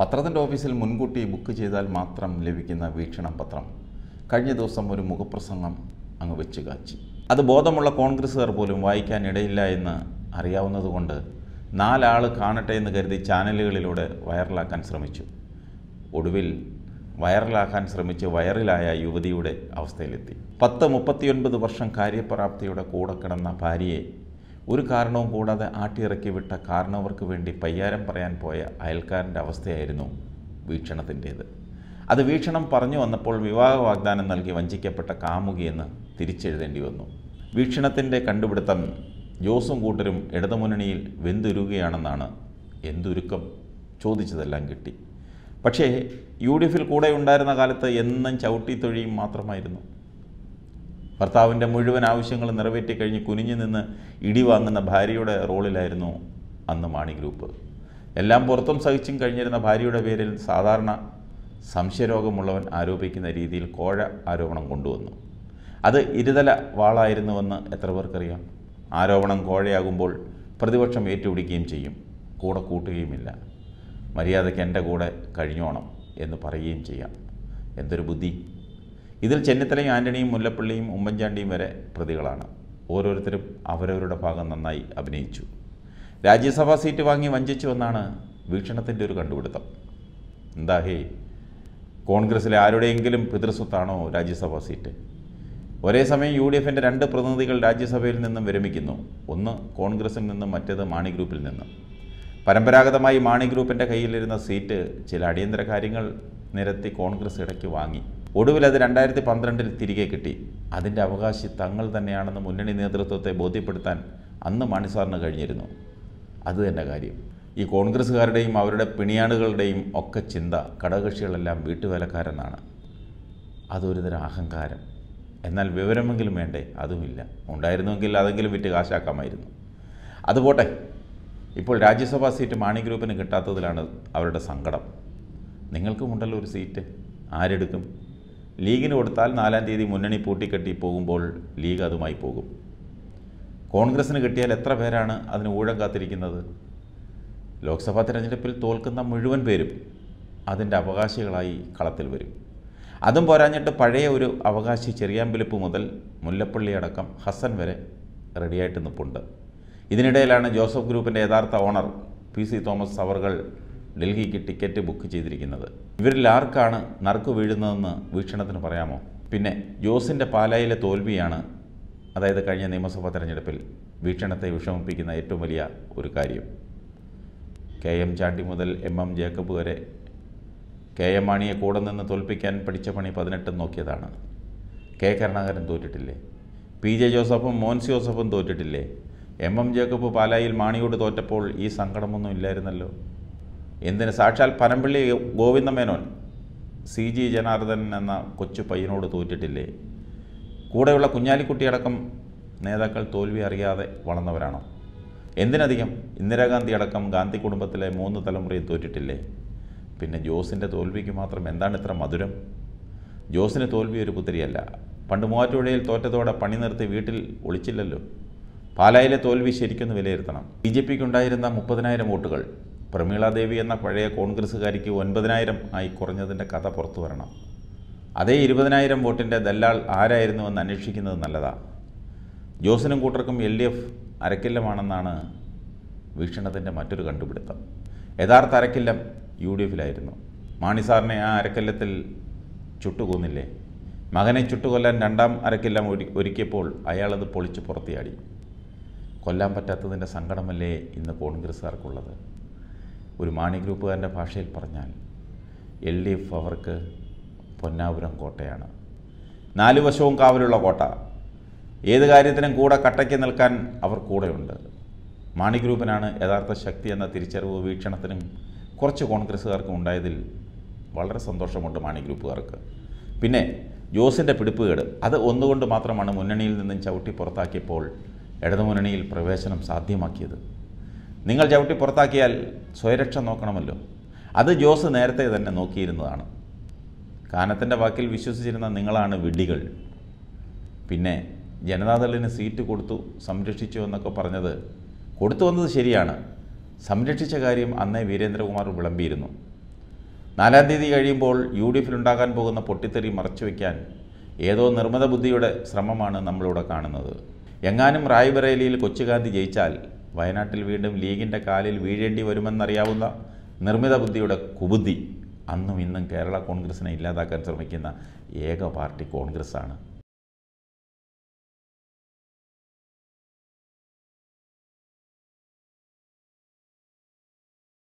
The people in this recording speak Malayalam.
പത്രത്തിൻ്റെ ഓഫീസിൽ മുൻകൂട്ടി ബുക്ക് ചെയ്താൽ മാത്രം ലഭിക്കുന്ന വീക്ഷണം പത്രം കഴിഞ്ഞ ദിവസം ഒരു മുഖപ്രസംഗം അങ്ങ് വെച്ച് കാച്ചി അത് ബോധമുള്ള കോൺഗ്രസ്സുകാർ പോലും വായിക്കാൻ എന്ന് അറിയാവുന്നതുകൊണ്ട് നാലാൾ കാണട്ടെ എന്ന് കരുതി ചാനലുകളിലൂടെ വൈറലാക്കാൻ ശ്രമിച്ചു ഒടുവിൽ വൈറലാക്കാൻ ശ്രമിച്ച് വൈറലായ യുവതിയുടെ അവസ്ഥയിലെത്തി പത്ത് മുപ്പത്തിയൊൻപത് വർഷം കാര്യപ്രാപ്തിയുടെ കൂടെ കിടന്ന ഭാര്യയെ ഒരു കാരണവും കൂടാതെ ആട്ടിയിറക്കി വിട്ട കാരണവർക്ക് വേണ്ടി പയ്യാരം പറയാൻ പോയ അയൽക്കാരൻ്റെ അവസ്ഥയായിരുന്നു വീക്ഷണത്തിൻ്റേത് അത് വീക്ഷണം പറഞ്ഞു വന്നപ്പോൾ വിവാഹ വാഗ്ദാനം നൽകി വഞ്ചിക്കപ്പെട്ട കാമുകിയെന്ന് തിരിച്ചെഴുതേണ്ടി വന്നു വീക്ഷണത്തിൻ്റെ കണ്ടുപിടുത്തം ജോസും കൂട്ടരും ഇടതുമുന്നണിയിൽ വെന്തുരുകയാണെന്നാണ് എന്തുരുക്കം ചോദിച്ചതെല്ലാം കിട്ടി പക്ഷേ യു ഡി എഫിൽ കൂടെ ഉണ്ടായിരുന്ന കാലത്ത് എന്നും ചവിട്ടിത്തൊഴിയും മാത്രമായിരുന്നു ഭർത്താവിൻ്റെ മുഴുവൻ ആവശ്യങ്ങൾ നിറവേറ്റി കഴിഞ്ഞ് കുനിഞ്ഞു നിന്ന് ഇടി വാങ്ങുന്ന ഭാര്യയുടെ റോളിലായിരുന്നു അന്ന് മാണി ഗ്രൂപ്പ് എല്ലാം പുറത്തും സഹിച്ചും കഴിഞ്ഞിരുന്ന ഭാര്യയുടെ പേരിൽ സാധാരണ സംശയരോഗമുള്ളവൻ ആരോപിക്കുന്ന രീതിയിൽ കോഴ ആരോപണം കൊണ്ടുവന്നു അത് ഇരുതല വാളായിരുന്നുവെന്ന് എത്ര പേർക്കറിയാം ആരോപണം കോഴയാകുമ്പോൾ പ്രതിപക്ഷം ഏറ്റുപിടിക്കുകയും ചെയ്യും കൂടെ കൂട്ടുകയുമില്ല മര്യാദയ്ക്ക് എൻ്റെ കൂടെ കഴിഞ്ഞോണം എന്ന് പറയുകയും ചെയ്യാം എന്തൊരു ബുദ്ധി ഇതിൽ ചെന്നിത്തലയും ആൻ്റണിയും മുല്ലപ്പള്ളിയും ഉമ്മൻചാണ്ടിയും വരെ പ്രതികളാണ് ഓരോരുത്തരും അവരവരുടെ ഭാഗം നന്നായി അഭിനയിച്ചു രാജ്യസഭാ സീറ്റ് വാങ്ങി വഞ്ചിച്ചു എന്നാണ് വീക്ഷണത്തിൻ്റെ ഒരു കണ്ടുപിടുത്തം എന്താ ഹേ കോൺഗ്രസ്സിലെ ആരുടെയെങ്കിലും പിതൃസ്വത്താണോ രാജ്യസഭാ സീറ്റ് ഒരേ സമയം യു ഡി എഫിൻ്റെ രണ്ട് പ്രതിനിധികൾ രാജ്യസഭയിൽ നിന്നും വിരമിക്കുന്നു ഒന്ന് കോൺഗ്രസിൽ നിന്നും മറ്റേത് മാണി ഗ്രൂപ്പിൽ നിന്നും പരമ്പരാഗതമായി മാണി ഗ്രൂപ്പിൻ്റെ കയ്യിലിരുന്ന സീറ്റ് ചില അടിയന്തര കാര്യങ്ങൾ നിരത്തി കോൺഗ്രസ് ഇടയ്ക്ക് വാങ്ങി ഒടുവിൽ അത് രണ്ടായിരത്തി പന്ത്രണ്ടിൽ തിരികെ കിട്ടി അതിൻ്റെ അവകാശി തങ്ങൾ തന്നെയാണെന്ന് മുന്നണി നേതൃത്വത്തെ ബോധ്യപ്പെടുത്താൻ അന്ന് മാണിസാറിന് കഴിഞ്ഞിരുന്നു അത് തന്നെ കാര്യം ഈ കോൺഗ്രസ്സുകാരുടെയും അവരുടെ പിണിയാളുകളുടെയും ഒക്കെ ചിന്ത കടകക്ഷികളെല്ലാം വീട്ടുവേലക്കാരെന്നാണ് അതൊരു തരം അഹങ്കാരം എന്നാൽ വിവരമെങ്കിലും വേണ്ടേ അതുമില്ല ഉണ്ടായിരുന്നുവെങ്കിൽ അതെങ്കിലും വിറ്റ് കാശാക്കാമായിരുന്നു അതുപോട്ടെ ഇപ്പോൾ രാജ്യസഭാ സീറ്റ് മാണി ഗ്രൂപ്പിന് കിട്ടാത്തതിലാണ് അവരുടെ സങ്കടം നിങ്ങൾക്കുമുണ്ടല്ലോ ഒരു സീറ്റ് ആരെടുക്കും ലീഗിന് കൊടുത്താൽ നാലാം തീയതി മുന്നണി പൂട്ടിക്കെട്ടി പോകുമ്പോൾ ലീഗ് അതുമായി പോകും കോൺഗ്രസ്സിന് കിട്ടിയാൽ എത്ര പേരാണ് അതിന് ഊഴം കാത്തിരിക്കുന്നത് ലോക്സഭാ തിരഞ്ഞെടുപ്പിൽ തോൽക്കുന്ന മുഴുവൻ പേരും അതിൻ്റെ അവകാശികളായി കളത്തിൽ വരും അതും പോരാഞ്ഞിട്ട് പഴയ ഒരു അവകാശി ചെറിയാമ്പലിപ്പ് മുതൽ മുല്ലപ്പള്ളി അടക്കം ഹസൻ വരെ റെഡിയായിട്ട് നിൽപ്പുണ്ട് ഇതിനിടയിലാണ് ജോസഫ് ഗ്രൂപ്പിൻ്റെ യഥാർത്ഥ ഓണർ പി സി തോമസ് അവർകൾ ഡൽഹിക്ക് ടിക്കറ്റ് ബുക്ക് ചെയ്തിരിക്കുന്നത് ഇവരിൽ ആർക്കാണ് നറുക്ക് വീഴുന്നതെന്ന് വീക്ഷണത്തിന് പറയാമോ പിന്നെ ജോസിൻ്റെ പാലായിലെ തോൽവിയാണ് അതായത് കഴിഞ്ഞ നിയമസഭാ തെരഞ്ഞെടുപ്പിൽ വീക്ഷണത്തെ വിഷമിപ്പിക്കുന്ന ഏറ്റവും വലിയ ഒരു കാര്യം കെ എം ചാണ്ടി മുതൽ എം എം ജേക്കബ് വരെ കെ എം മാണിയെ കൂടെ നിന്ന് തോൽപ്പിക്കാൻ പഠിച്ച പണി പതിനെട്ടും നോക്കിയതാണ് കെ കരുണാകരൻ തോറ്റിട്ടില്ലേ പി ജെ ജോസഫും മോൻസ് ജോസഫും തോറ്റിട്ടില്ലേ എം എം ജേക്കബ് പാലായിൽ മാണിയോട് തോറ്റപ്പോൾ ഈ സങ്കടമൊന്നും ഇല്ലായിരുന്നല്ലോ എന്തിന് സാക്ഷാൽ പനമ്പിള്ളി ഗോവിന്ദമേനോൻ സി ജി ജനാർദ്ദൻ എന്ന കൊച്ചു പയ്യനോട് തോറ്റിട്ടില്ലേ കൂടെയുള്ള കുഞ്ഞാലിക്കുട്ടിയടക്കം നേതാക്കൾ തോൽവി അറിയാതെ വളർന്നവരാണോ എന്തിനധികം ഇന്ദിരാഗാന്ധി അടക്കം ഗാന്ധി കുടുംബത്തിലെ മൂന്ന് തലമുറയും തോറ്റിട്ടില്ലേ പിന്നെ ജോസിൻ്റെ തോൽവിക്ക് മാത്രം എന്താണ് ഇത്ര മധുരം ജോസിന് തോൽവി ഒരു പുത്തിരിയല്ല പണ്ട് മൂവാറ്റുപുഴയിൽ തോറ്റതോടെ പണി നിർത്തി വീട്ടിൽ ഒളിച്ചില്ലല്ലോ പാലായിലെ തോൽവി ശരിക്കൊന്ന് വിലയിരുത്തണം ബി ജെ ഉണ്ടായിരുന്ന മുപ്പതിനായിരം വോട്ടുകൾ പ്രമീളാദേവി എന്ന പഴയ കോൺഗ്രസ്സുകാരിക്ക് ഒൻപതിനായിരം ആയി കുറഞ്ഞതിൻ്റെ കഥ പുറത്തു വരണം അതേ ഇരുപതിനായിരം വോട്ടിൻ്റെ ദല്ലാൾ ആരായിരുന്നുവെന്ന് അന്വേഷിക്കുന്നത് നല്ലതാണ് ജോസിനും കൂട്ടർക്കും എൽ ഡി എഫ് അരക്കില്ലമാണെന്നാണ് വീക്ഷണത്തിൻ്റെ മറ്റൊരു കണ്ടുപിടുത്തം യഥാർത്ഥ അരക്കില്ലം യു ഡി എഫിലായിരുന്നു മാണിസാറിനെ ആ അരക്കല്ലത്തിൽ ചുട്ടുകൂന്നില്ലേ മകനെ ചുട്ടുകൊല്ലാൻ രണ്ടാം അരക്കില്ലം ഒരു ഒരുക്കിയപ്പോൾ അയാളത് പൊളിച്ച് പുറത്തിയാടി കൊല്ലാൻ പറ്റാത്തതിൻ്റെ സങ്കടമല്ലേ ഇന്ന് കോൺഗ്രസ്സുകാർക്കുള്ളത് ഒരു മാണി ഗ്രൂപ്പുകാരൻ്റെ ഭാഷയിൽ പറഞ്ഞാൽ എൽ ഡി എഫ് അവർക്ക് പൊന്നാപുരം കോട്ടയാണ് നാല് വശവും കാവലുള്ള കോട്ട ഏത് കാര്യത്തിനും കൂടെ കട്ടയ്ക്ക് നിൽക്കാൻ അവർ കൂടെയുണ്ട് മാണി ഗ്രൂപ്പിനാണ് യഥാർത്ഥ ശക്തി എന്ന തിരിച്ചറിവ് വീക്ഷണത്തിനും കുറച്ച് കോൺഗ്രസ്സുകാർക്കും ഉണ്ടായതിൽ വളരെ സന്തോഷമുണ്ട് മാണി ഗ്രൂപ്പുകാർക്ക് പിന്നെ ജോസിൻ്റെ പിടിപ്പുകേട് അത് ഒന്നുകൊണ്ട് മാത്രമാണ് മുന്നണിയിൽ നിന്നും ചവിട്ടി പുറത്താക്കിയപ്പോൾ ഇടതുമുന്നണിയിൽ പ്രവേശനം സാധ്യമാക്കിയത് നിങ്ങൾ ചവിട്ടി പുറത്താക്കിയാൽ സ്വയരക്ഷ നോക്കണമല്ലോ അത് ജോസ് നേരത്തെ തന്നെ നോക്കിയിരുന്നതാണ് കാനത്തിൻ്റെ വാക്കിൽ വിശ്വസിച്ചിരുന്ന നിങ്ങളാണ് വിഡികൾ പിന്നെ ജനതാദളിന് സീറ്റ് കൊടുത്തു സംരക്ഷിച്ചു എന്നൊക്കെ പറഞ്ഞത് കൊടുത്തു വന്നത് ശരിയാണ് സംരക്ഷിച്ച കാര്യം അന്നേ വീരേന്ദ്രകുമാർ വിളമ്പിയിരുന്നു നാലാം തീയതി കഴിയുമ്പോൾ യു ഡി എഫിലുണ്ടാകാൻ പോകുന്ന പൊട്ടിത്തെറി മറച്ചുവെക്കാൻ ഏതോ നിർമ്മിത ബുദ്ധിയുടെ ശ്രമമാണ് നമ്മളിവിടെ കാണുന്നത് എങ്ങാനും റായ്ബറേലിയിൽ കൊച്ചുഗാന്ധി ജയിച്ചാൽ വയനാട്ടിൽ വീണ്ടും ലീഗിൻ്റെ കാലിൽ വീഴേണ്ടി വരുമെന്നറിയാവുന്ന നിർമ്മിത ബുദ്ധിയുടെ കുബുദ്ധി അന്നും ഇന്നും കേരള കോൺഗ്രസിനെ ഇല്ലാതാക്കാൻ ശ്രമിക്കുന്ന ഏക പാർട്ടി കോൺഗ്രസ്സാണ്